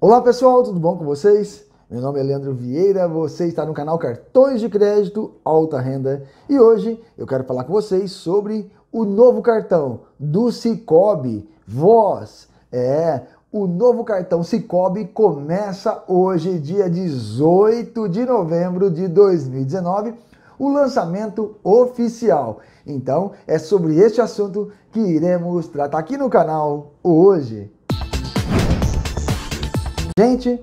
Olá pessoal, tudo bom com vocês? Meu nome é Leandro Vieira, você está no canal Cartões de Crédito Alta Renda e hoje eu quero falar com vocês sobre o novo cartão do Cicobi Voz. É, o novo cartão Cicobi começa hoje, dia 18 de novembro de 2019, o lançamento oficial. Então é sobre este assunto que iremos tratar aqui no canal hoje. Gente,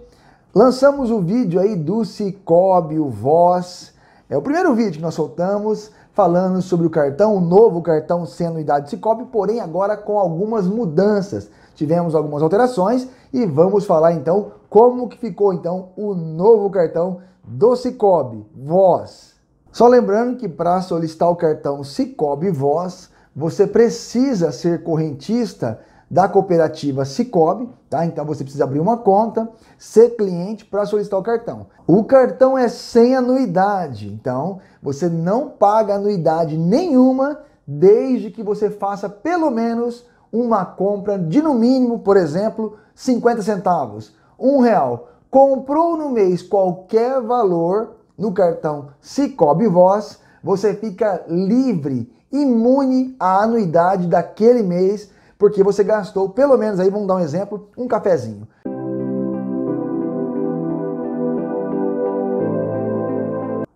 lançamos o vídeo aí do Cicobi, o Voz. É o primeiro vídeo que nós soltamos falando sobre o cartão, o novo cartão sendo idade Cicobi, porém agora com algumas mudanças. Tivemos algumas alterações e vamos falar então como que ficou então o novo cartão do Cicobi, Voz. Só lembrando que para solicitar o cartão Cicobi Voz, você precisa ser correntista da cooperativa Cicobi, tá? Então você precisa abrir uma conta, ser cliente para solicitar o cartão. O cartão é sem anuidade, então você não paga anuidade nenhuma desde que você faça pelo menos uma compra de no mínimo, por exemplo, 50 centavos, um real. Comprou no mês qualquer valor no cartão Cicobi Voz, você fica livre, imune à anuidade daquele mês porque você gastou, pelo menos aí, vamos dar um exemplo, um cafezinho.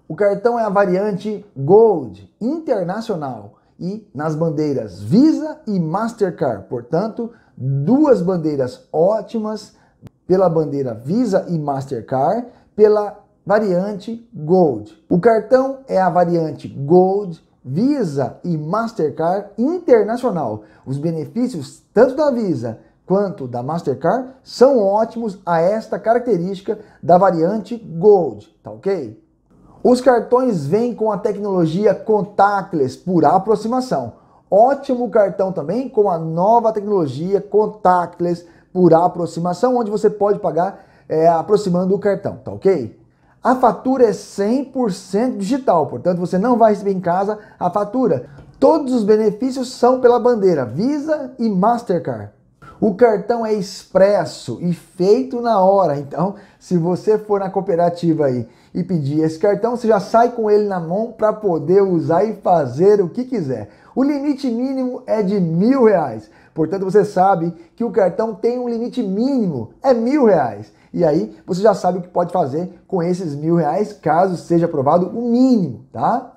O cartão é a variante Gold Internacional e nas bandeiras Visa e Mastercard. Portanto, duas bandeiras ótimas pela bandeira Visa e Mastercard, pela variante Gold. O cartão é a variante Gold Visa e Mastercard Internacional. Os benefícios tanto da Visa quanto da Mastercard são ótimos a esta característica da variante Gold, tá ok? Os cartões vêm com a tecnologia contactless por aproximação. Ótimo cartão também com a nova tecnologia contactless por aproximação, onde você pode pagar é, aproximando o cartão, tá ok? A fatura é 100% digital, portanto você não vai receber em casa a fatura. Todos os benefícios são pela bandeira Visa e Mastercard. O cartão é expresso e feito na hora, então se você for na cooperativa aí e pedir esse cartão, você já sai com ele na mão para poder usar e fazer o que quiser. O limite mínimo é de mil reais. Portanto, você sabe que o cartão tem um limite mínimo, é mil reais. E aí você já sabe o que pode fazer com esses mil reais, caso seja aprovado o mínimo, tá?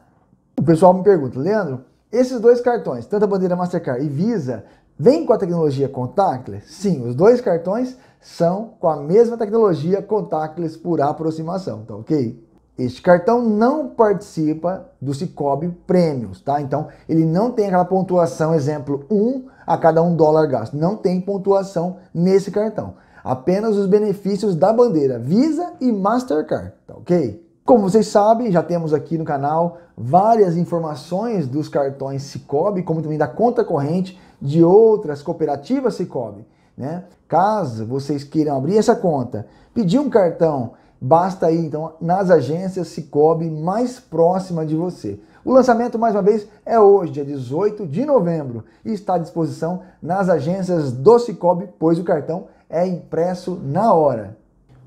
O pessoal me pergunta, Leandro, esses dois cartões, tanto a bandeira Mastercard e Visa, Vem com a tecnologia contactless? Sim, os dois cartões são com a mesma tecnologia contactless por aproximação, tá ok? Este cartão não participa do Cicobi Prêmios, tá? Então, ele não tem aquela pontuação, exemplo, um a cada um dólar gasto. Não tem pontuação nesse cartão. Apenas os benefícios da bandeira Visa e Mastercard, tá ok? Como vocês sabem, já temos aqui no canal várias informações dos cartões Cicobi, como também da conta corrente de outras cooperativas Cicobi. Né? Caso vocês queiram abrir essa conta, pedir um cartão, basta ir então nas agências Cicobi mais próxima de você. O lançamento, mais uma vez, é hoje, dia 18 de novembro, e está à disposição nas agências do Cicobi, pois o cartão é impresso na hora.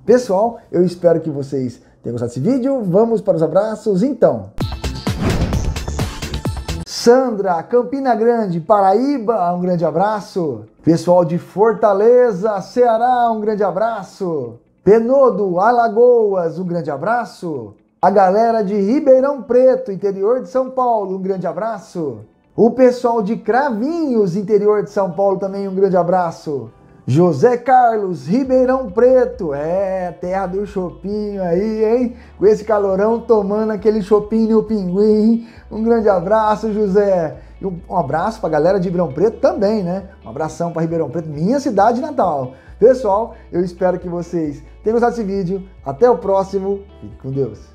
Pessoal, eu espero que vocês tenham gostado desse vídeo. Vamos para os abraços, então. Sandra, Campina Grande, Paraíba, um grande abraço. Pessoal de Fortaleza, Ceará, um grande abraço. Penodo, Alagoas, um grande abraço. A galera de Ribeirão Preto, interior de São Paulo, um grande abraço. O pessoal de Cravinhos, interior de São Paulo, também um grande abraço. José Carlos, Ribeirão Preto, é, terra do chopinho aí, hein? Com esse calorão tomando aquele chopinho o pinguim. Um grande abraço, José. E um, um abraço pra galera de Ribeirão Preto também, né? Um abração para Ribeirão Preto, minha cidade natal. Pessoal, eu espero que vocês tenham gostado desse vídeo. Até o próximo. Fique com Deus.